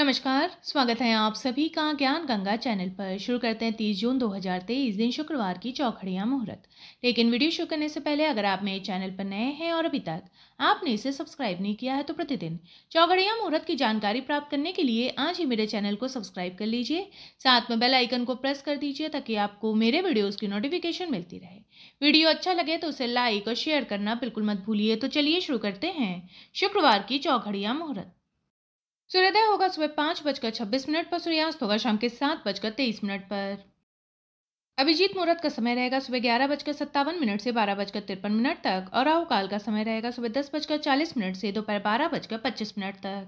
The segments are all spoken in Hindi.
नमस्कार स्वागत है आप सभी का ज्ञान गंगा चैनल पर शुरू करते हैं तीस जून 2023 दिन शुक्रवार की चौखड़िया मुहूर्त लेकिन वीडियो शुरू करने से पहले अगर आप मेरे चैनल पर नए हैं और अभी तक आपने इसे सब्सक्राइब नहीं किया है तो प्रतिदिन चौखड़िया मुहूर्त की जानकारी प्राप्त करने के लिए आज ही मेरे चैनल को सब्सक्राइब कर लीजिए साथ में बेल आइकन को प्रेस कर दीजिए ताकि आपको मेरे वीडियोज की नोटिफिकेशन मिलती रहे वीडियो अच्छा लगे तो उसे लाइक और शेयर करना बिल्कुल मत भूलिए तो चलिए शुरू करते हैं शुक्रवार की चौखड़िया मुहूर्त सूर्योदय होगा सुबह पांच बजकर छब्बीस मिनट पर सूर्यास्त होगा शाम के सात बजकर तेईस मिनट पर अभिजीत मुहूर्त का समय रहेगा सुबह ग्यारह बजकर सत्तावन मिनट से बारह बजकर तिरपन मिनट तक और राहुकाल का समय रहेगा सुबह दस बजकर चालीस मिनट से दोपहर बारह बजकर पच्चीस मिनट तक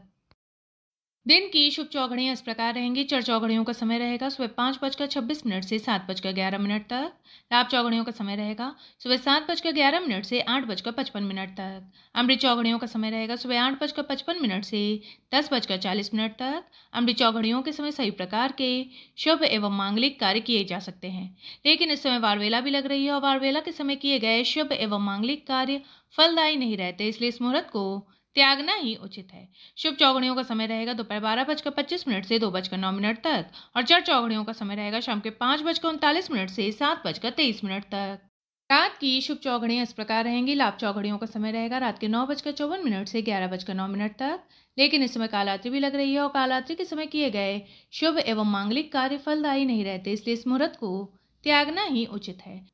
दिन की शुभ चौघड़ियाँ इस प्रकार रहेंगी चढ़ चौघड़ियों का समय रहेगा सुबह पाँच बजकर छब्बीस मिनट से सात बजकर ग्यारह मिनट तक लाभ चौघड़ियों का समय रहेगा सुबह सात बजकर ग्यारह मिनट से आठ बजकर पचपन मिनट तक अमृत चौघड़ियों का समय रहेगा सुबह आठ बजकर पचपन मिनट से दस बजकर चालीस मिनट तक अमृत चौघड़ियों के समय सभी प्रकार के शुभ एवं मांगलिक कार्य किए जा सकते हैं लेकिन इस समय वारवेला भी लग रही है और वारवेला के समय किए गए शुभ एवं मांगलिक कार्य फलदायी नहीं रहते इसलिए इस मुहूर्त को त्यागना ही उचित है शुभ चौगड़ियों का समय रहेगा दोपहर बारह बजकर पच्चीस मिनट से दो बजकर नौ मिनट तक और चर चौगड़ियों का समय रहेगा शाम के पाँच बजकर उनतालीस मिनट से सात बजकर तेईस मिनट तक रात की शुभ चौघड़ियाँ इस प्रकार रहेंगी लाभ चौघड़ियों का समय रहेगा रात के नौ बजकर चौवन मिनट से ग्यारह बजकर नौ मिनट तक लेकिन इस समय कालरात्रि भी लग रही है और कालात्रि के समय किए गए शुभ एवं मांगलिक कार्य फलदायी नहीं रहते इसलिए इस मुहूर्त को त्यागना ही उचित है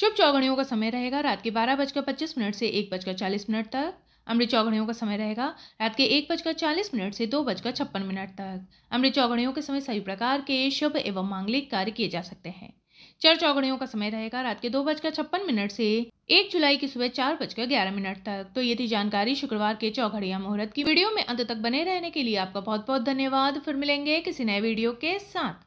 शुभ चौघड़ियों का समय रहेगा रात के बारह बजकर पच्चीस मिनट से एक बजकर चालीस मिनट तक अमृत चौघड़ियों का समय रहेगा रात के एक बजकर चालीस मिनट से दो बजकर छप्पन मिनट तक अमृत चौघड़ियों के समय सभी प्रकार के शुभ एवं मांगलिक कार्य किए जा सकते हैं चार चौघड़ियों का समय रहेगा रात के दो बजकर छप्पन मिनट से एक जुलाई की सुबह चार बजकर ग्यारह मिनट तक तो ये थी जानकारी शुक्रवार के चौघड़िया मुहूर्त की वीडियो में अंत तक बने रहने के लिए आपका बहुत बहुत धन्यवाद फिर मिलेंगे किसी नए वीडियो के साथ